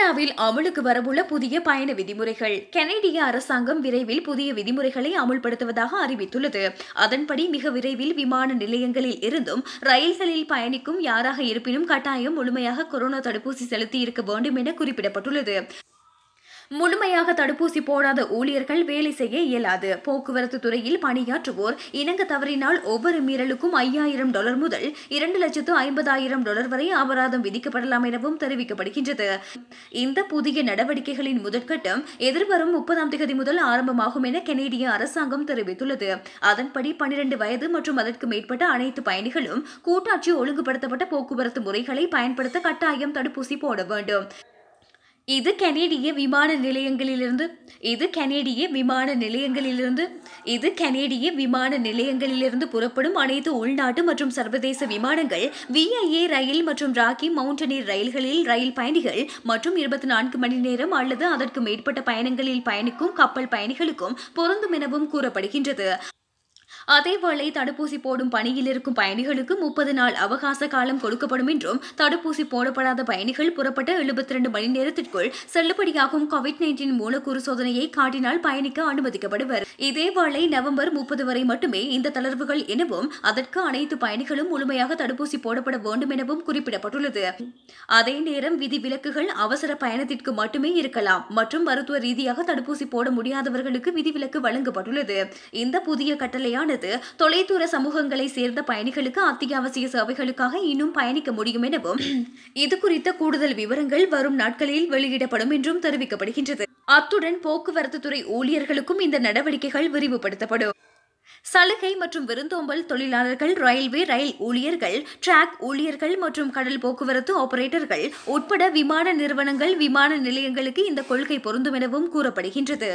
கனடாவில் அமலுக்கு வரவுள்ள புதிய பயண விதிமுறைகள் கனடிய அரசாங்கம் விரைவில் புதிய விதிமுறைகளை அமுல்படுத்துவதாக அறிவித்துள்ளது அதன்படி மிக விரைவில் விமான நிலையங்களில் இருந்தும் ரயில்களில் பயணிக்கும் யாராக இருப்பினும் கட்டாயம் முழுமையாக கொரோனா தடுப்பூசி செலுத்தி இருக்க வேண்டும் என குறிப்பிடப்பட்டுள்ளது முழுமையாக தடுப்பூசி போடாத ஊழியர்கள் வேலை செய்ய இயலாது போக்குவரத்து துறையில் பணியாற்றுவோர் இணங்க தவறினால் ஒவ்வொரு மீறலுக்கும் ஐயாயிரம் டாலர் முதல் இரண்டு லட்சத்து ஐம்பதாயிரம் டாலர் வரை அபராதம் விதிக்கப்படலாம் எனவும் தெரிவிக்கப்படுகின்றது இந்த புதிய நடவடிக்கைகளின் முதற்கட்டம் எதிர்வரும் முப்பதாம் தேதி முதல் ஆரம்பமாகும் என கெனேடிய அரசாங்கம் தெரிவித்துள்ளது அதன்படி பனிரெண்டு வயது மற்றும் அதற்கு மேற்பட்ட அனைத்து பயணிகளும் கூட்டாட்சி ஒழுங்குபடுத்தப்பட்ட போக்குவரத்து முறைகளை பயன்படுத்த கட்டாயம் தடுப்பூசி போட வேண்டும் இது கனேடிய விமான நிலையங்களிலிருந்து இது கனேடிய விமான நிலையங்களிலிருந்து இது கனேடிய விமான நிலையங்களிலிருந்து புறப்படும் அனைத்து உள்நாட்டு மற்றும் சர்வதேச விமானங்கள் விஐஏ ரயில் மற்றும் ராக்கி மவுண்டனீர் ரயில்களில் ரயில் பயணிகள் மற்றும் இருபத்தி நான்கு மணி நேரம் அல்லது அதற்கு மேற்பட்ட பயணங்களில் பயணிக்கும் கப்பல் பயணிகளுக்கும் பொருந்தும் எனவும் கூறப்படுகின்றது அதேவேளை தடுப்பூசி போடும் பணியில் இருக்கும் பயணிகளுக்கு முப்பது நாள் அவகாச காலம் கொடுக்கப்படும் என்றும் தடுப்பூசி போடப்படாத பயணிகள் புறப்பட்ட எழுபத்தி ரெண்டு மணி நேரத்திற்குள் செல்லுபடியாகும் கோவிட் நைன்டீன் மூலக்கூறு சோதனையை காட்டினால் பயணிக்க அனுமதிக்கப்படுவர் இதேவேளை நவம்பர் முப்பது வரை மட்டுமே இந்த தளர்வுகள் எனவும் அதற்கு அனைத்து பயணிகளும் முழுமையாக தடுப்பூசி போடப்பட வேண்டும் எனவும் குறிப்பிடப்பட்டுள்ளது அதே நேரம் விதி விலக்குகள் அவசர பயணத்திற்கு மட்டுமே இருக்கலாம் மற்றும் மருத்துவ ரீதியாக தடுப்பூசி போட முடியாதவர்களுக்கு விதிவிலக்கு வழங்கப்பட்டுள்ளது இந்த புதிய கட்டளையான ஆனது தொலைதூர சமூகங்களை சேர்ந்த பயணிகளுக்கு அத்தியாவசிய சேவைகளுக்காக இன்னும் பயணிக்க முடியும் எனவும் இதுகுறித்த கூடுதல் விவரங்கள் வரும் நாட்களில் வெளியிடப்படும் என்றும் தெரிவிக்கப்படுகின்றது அத்துடன் போக்குவரத்து துறை ஊழியர்களுக்கும் இந்த நடவடிக்கைகள் விரிவுபடுத்தப்படும் சலுகை மற்றும் விருந்தோம்பல் தொழிலாளர்கள் ரயில்வே ரயில் ஊழியர்கள் டிராக் ஊழியர்கள் மற்றும் கடல் போக்குவரத்து ஆபரேட்டர்கள் உட்பட விமான நிறுவனங்கள் விமான நிலையங்களுக்கு இந்த கொள்கை பொருந்தும் எனவும் கூறப்படுகின்றது